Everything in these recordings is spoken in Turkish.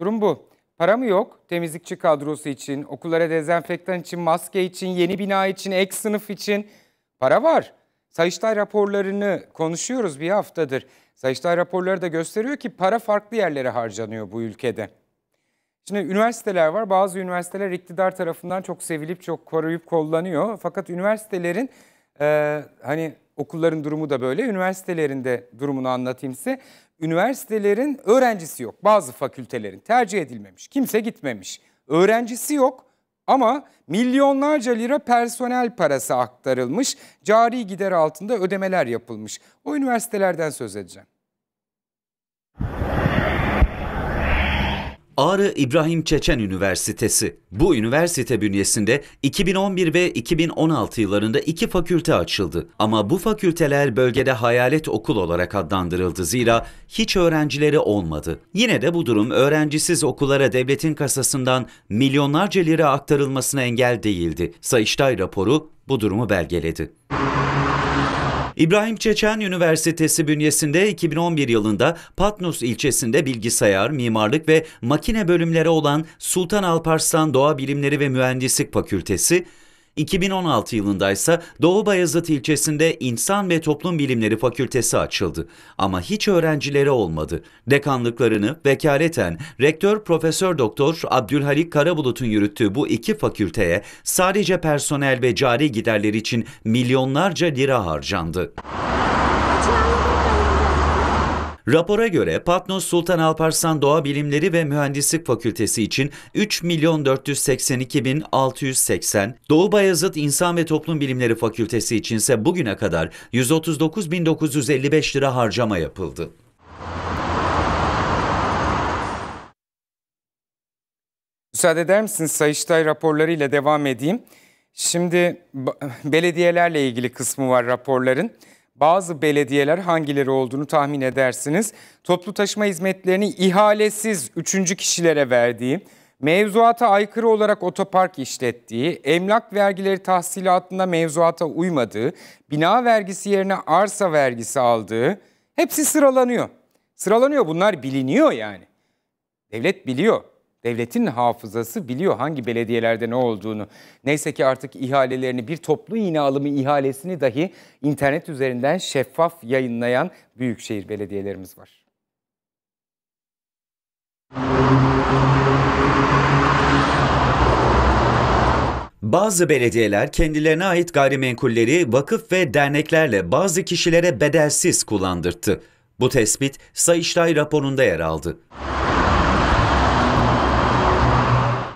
Durum bu. Para mı yok? Temizlikçi kadrosu için, okullara dezenfektan için, maske için, yeni bina için, ek sınıf için para var. Sayıştay raporlarını konuşuyoruz bir haftadır. Sayıştay raporları da gösteriyor ki para farklı yerlere harcanıyor bu ülkede. Şimdi üniversiteler var. Bazı üniversiteler iktidar tarafından çok sevilip çok koruyup kollanıyor. Fakat üniversitelerin e, hani okulların durumu da böyle. Üniversitelerin de durumunu anlatayım size üniversitelerin öğrencisi yok. Bazı fakültelerin tercih edilmemiş. Kimse gitmemiş. Öğrencisi yok ama milyonlarca lira personel parası aktarılmış. Cari gider altında ödemeler yapılmış. O üniversitelerden söz edeceğim. Ağrı İbrahim Çeçen Üniversitesi. Bu üniversite bünyesinde 2011 ve 2016 yıllarında iki fakülte açıldı. Ama bu fakülteler bölgede hayalet okul olarak adlandırıldı zira hiç öğrencileri olmadı. Yine de bu durum öğrencisiz okullara devletin kasasından milyonlarca lira aktarılmasına engel değildi. Sayıştay raporu bu durumu belgeledi. İbrahim Çeçen Üniversitesi bünyesinde 2011 yılında Patnos ilçesinde bilgisayar, mimarlık ve makine bölümleri olan Sultan Alparslan Doğa Bilimleri ve Mühendislik Fakültesi, 2016 yılında ise Doğu Bayazıt ilçesinde İnsan ve Toplum Bilimleri Fakültesi açıldı. Ama hiç öğrencileri olmadı. Dekanlıklarını vekaleten Rektör Profesör Doktor Abdülhalik Karabulut'un yürüttüğü bu iki fakülteye sadece personel ve cari giderler için milyonlarca lira harcandı. Rapora göre Patnos Sultan Alparslan Doğa Bilimleri ve Mühendislik Fakültesi için 3 milyon 482 bin 680, Doğu Bayazıt İnsan ve Toplum Bilimleri Fakültesi içinse bugüne kadar 139 bin 955 lira harcama yapıldı. Müsaade eder misiniz? Sayıştay raporlarıyla devam edeyim. Şimdi belediyelerle ilgili kısmı var raporların bazı belediyeler hangileri olduğunu tahmin edersiniz. Toplu taşıma hizmetlerini ihalesiz üçüncü kişilere verdiği, mevzuata aykırı olarak otopark işlettiği, emlak vergileri tahsilatında mevzuata uymadığı, bina vergisi yerine arsa vergisi aldığı hepsi sıralanıyor. Sıralanıyor bunlar biliniyor yani. Devlet biliyor. Devletin hafızası biliyor hangi belediyelerde ne olduğunu. Neyse ki artık ihalelerini bir toplu iğne alımı ihalesini dahi internet üzerinden şeffaf yayınlayan büyükşehir belediyelerimiz var. Bazı belediyeler kendilerine ait gayrimenkulleri vakıf ve derneklerle bazı kişilere bedelsiz kullandırdı. Bu tespit Sayıştay raporunda yer aldı.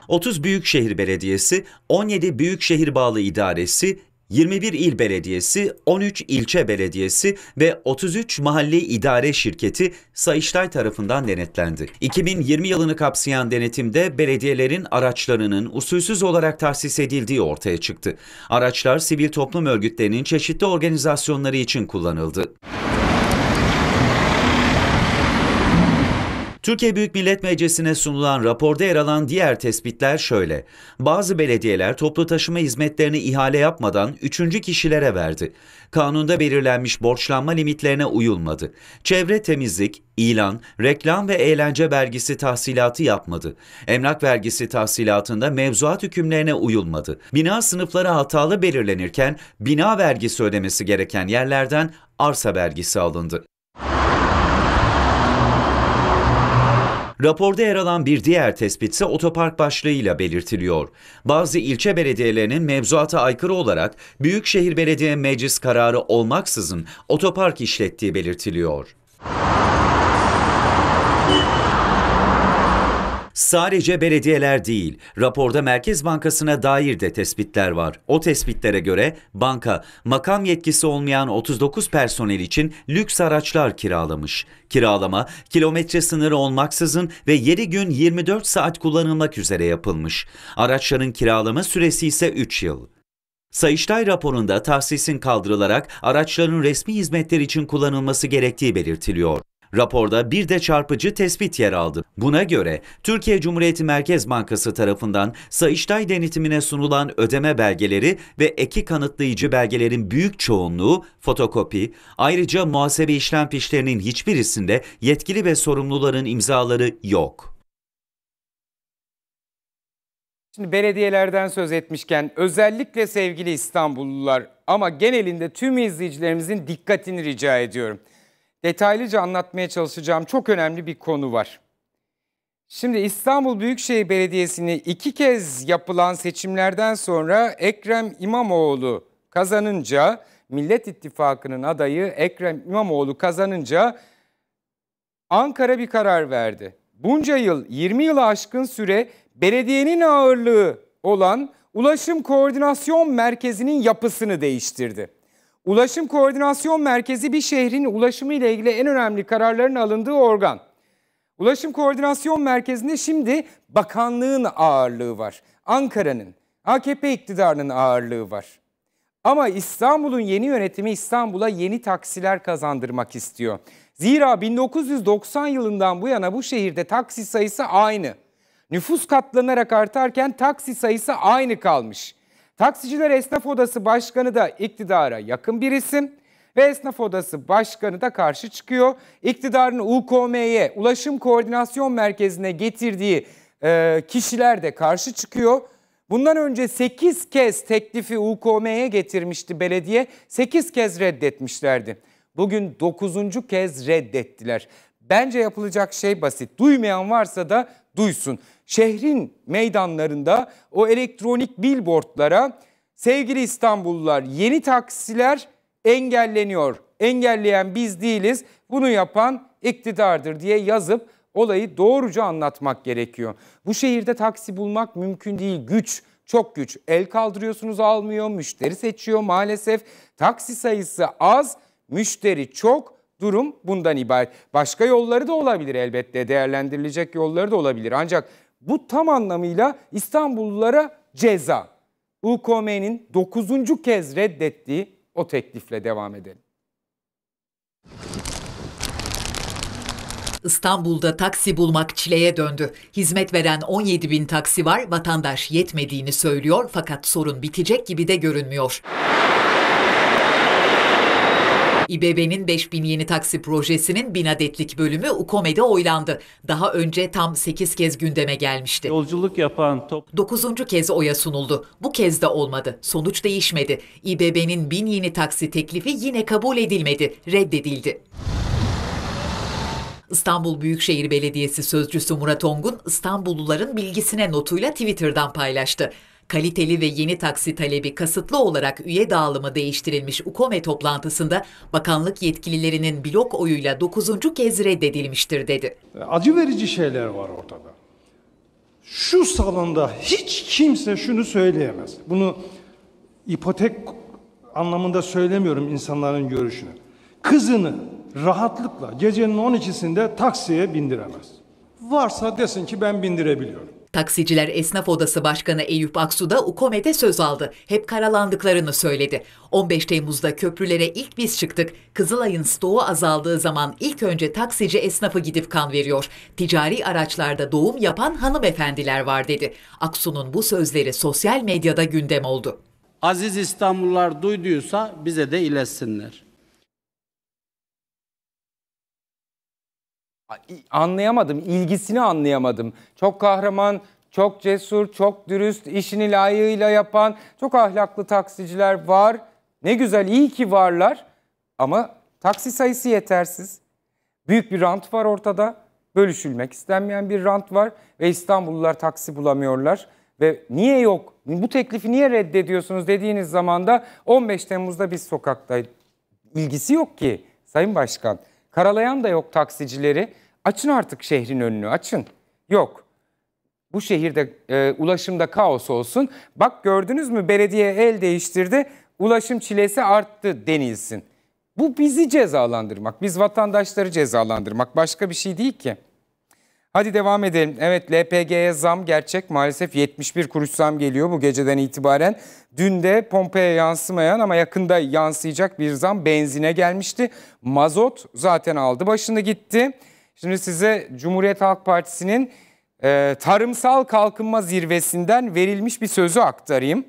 30 Büyükşehir Belediyesi, 17 Büyükşehir Bağlı idaresi, 21 il belediyesi, 13 ilçe belediyesi ve 33 mahalle idare şirketi Sayıştay tarafından denetlendi. 2020 yılını kapsayan denetimde belediyelerin araçlarının usulsüz olarak tahsis edildiği ortaya çıktı. Araçlar sivil toplum örgütlerinin çeşitli organizasyonları için kullanıldı. Türkiye Büyük Millet Meclisi'ne sunulan raporda yer alan diğer tespitler şöyle. Bazı belediyeler toplu taşıma hizmetlerini ihale yapmadan üçüncü kişilere verdi. Kanunda belirlenmiş borçlanma limitlerine uyulmadı. Çevre temizlik, ilan, reklam ve eğlence vergisi tahsilatı yapmadı. Emlak vergisi tahsilatında mevzuat hükümlerine uyulmadı. Bina sınıfları hatalı belirlenirken bina vergisi ödemesi gereken yerlerden arsa vergisi alındı. Raporda yer alan bir diğer tespit ise otopark başlığıyla belirtiliyor. Bazı ilçe belediyelerinin mevzuata aykırı olarak Büyükşehir Belediye Meclis kararı olmaksızın otopark işlettiği belirtiliyor. Sadece belediyeler değil, raporda Merkez Bankası'na dair de tespitler var. O tespitlere göre banka makam yetkisi olmayan 39 personel için lüks araçlar kiralamış. Kiralama kilometre sınırı olmaksızın ve 7 gün 24 saat kullanılmak üzere yapılmış. Araçların kiralama süresi ise 3 yıl. Sayıştay raporunda tahsisin kaldırılarak araçların resmi hizmetler için kullanılması gerektiği belirtiliyor. Raporda bir de çarpıcı tespit yer aldı. Buna göre Türkiye Cumhuriyeti Merkez Bankası tarafından Sayıştay denetimine sunulan ödeme belgeleri ve eki kanıtlayıcı belgelerin büyük çoğunluğu fotokopi, ayrıca muhasebe işlem fişlerinin hiçbirisinde yetkili ve sorumluların imzaları yok. Şimdi belediyelerden söz etmişken özellikle sevgili İstanbullular ama genelinde tüm izleyicilerimizin dikkatini rica ediyorum detaylıca anlatmaya çalışacağım çok önemli bir konu var. Şimdi İstanbul Büyükşehir Belediyesi'ni iki kez yapılan seçimlerden sonra Ekrem İmamoğlu kazanınca, Millet İttifakı'nın adayı Ekrem İmamoğlu kazanınca Ankara bir karar verdi. Bunca yıl 20 yılı aşkın süre belediyenin ağırlığı olan Ulaşım Koordinasyon Merkezi'nin yapısını değiştirdi. Ulaşım Koordinasyon Merkezi bir şehrin ulaşımı ile ilgili en önemli kararların alındığı organ. Ulaşım Koordinasyon Merkezi'nde şimdi bakanlığın ağırlığı var. Ankara'nın, AKP iktidarının ağırlığı var. Ama İstanbul'un yeni yönetimi İstanbul'a yeni taksiler kazandırmak istiyor. Zira 1990 yılından bu yana bu şehirde taksi sayısı aynı. Nüfus katlanarak artarken taksi sayısı aynı kalmış. Taksiciler Esnaf Odası Başkanı da iktidara yakın bir isim ve Esnaf Odası Başkanı da karşı çıkıyor. İktidarın UKM'ye Ulaşım Koordinasyon Merkezi'ne getirdiği e, kişiler de karşı çıkıyor. Bundan önce 8 kez teklifi UKM'ye getirmişti belediye. 8 kez reddetmişlerdi. Bugün 9. kez reddettiler. Bence yapılacak şey basit. Duymayan varsa da duysun. Şehrin meydanlarında o elektronik billboardlara sevgili İstanbullular yeni taksiler engelleniyor. Engelleyen biz değiliz. Bunu yapan iktidardır diye yazıp olayı doğruca anlatmak gerekiyor. Bu şehirde taksi bulmak mümkün değil. Güç, çok güç. El kaldırıyorsunuz almıyor, müşteri seçiyor maalesef. Taksi sayısı az, müşteri çok. Durum bundan ibaret. Başka yolları da olabilir elbette. Değerlendirilecek yolları da olabilir. Ancak bu tam anlamıyla İstanbullulara ceza. UKM'nin 9. kez reddettiği o teklifle devam edelim. İstanbul'da taksi bulmak çileye döndü. Hizmet veren 17 bin taksi var, vatandaş yetmediğini söylüyor fakat sorun bitecek gibi de görünmüyor. İBB'nin 5000 yeni taksi projesinin bin adetlik bölümü UKOME'de oylandı. Daha önce tam 8 kez gündeme gelmişti. Yolculuk yapan top... 9. kez oya sunuldu. Bu kez de olmadı. Sonuç değişmedi. İBB'nin bin yeni taksi teklifi yine kabul edilmedi. Reddedildi. İstanbul Büyükşehir Belediyesi Sözcüsü Murat Ongun, İstanbulluların bilgisine notuyla Twitter'dan paylaştı. Kaliteli ve yeni taksi talebi kasıtlı olarak üye dağılımı değiştirilmiş UKOME toplantısında bakanlık yetkililerinin blok oyuyla 9. kez reddedilmiştir dedi. Acı verici şeyler var ortada. Şu salonda hiç kimse şunu söyleyemez. Bunu ipotek anlamında söylemiyorum insanların görüşünü. Kızını rahatlıkla gecenin 12'sinde taksiye bindiremez. Varsa desin ki ben bindirebiliyorum. Taksiciler Esnaf Odası Başkanı Eyüp Aksu da UKOME'de söz aldı. Hep karalandıklarını söyledi. 15 Temmuz'da köprülere ilk biz çıktık. Kızılay'ın stoğu azaldığı zaman ilk önce taksici esnafı gidip kan veriyor. Ticari araçlarda doğum yapan hanımefendiler var dedi. Aksu'nun bu sözleri sosyal medyada gündem oldu. Aziz İstanbullular duyduysa bize de iletsinler. anlayamadım, ilgisini anlayamadım. Çok kahraman, çok cesur, çok dürüst, işini layığıyla yapan, çok ahlaklı taksiciler var. Ne güzel, iyi ki varlar. Ama taksi sayısı yetersiz. Büyük bir rant var ortada. Bölüşülmek istenmeyen bir rant var ve İstanbullular taksi bulamıyorlar. Ve niye yok, bu teklifi niye reddediyorsunuz dediğiniz zaman da 15 Temmuz'da biz sokaktaydık. İlgisi yok ki Sayın Başkan. Karalayan da yok taksicileri. Açın artık şehrin önünü açın. Yok. Bu şehirde e, ulaşımda kaos olsun. Bak gördünüz mü belediye el değiştirdi. Ulaşım çilesi arttı denilsin. Bu bizi cezalandırmak. Biz vatandaşları cezalandırmak. Başka bir şey değil ki. Hadi devam edelim. Evet LPG'ye zam gerçek. Maalesef 71 kuruş zam geliyor bu geceden itibaren. Dün de pompaya yansımayan ama yakında yansıyacak bir zam benzine gelmişti. Mazot zaten aldı başını gitti. Şimdi size Cumhuriyet Halk Partisi'nin e, tarımsal kalkınma zirvesinden verilmiş bir sözü aktarayım.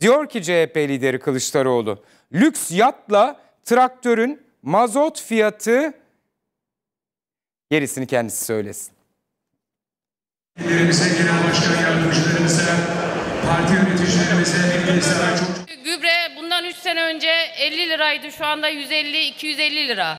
Diyor ki CHP lideri Kılıçdaroğlu, lüks yatla traktörün mazot fiyatı gerisini kendisi söylesin. Birbirimize genel başkan yardımcılarımıza, parti yöneticilerimize, bilgisayara çok... Gübre bundan 3 sene önce 50 liraydı. Şu anda 150-250 lira.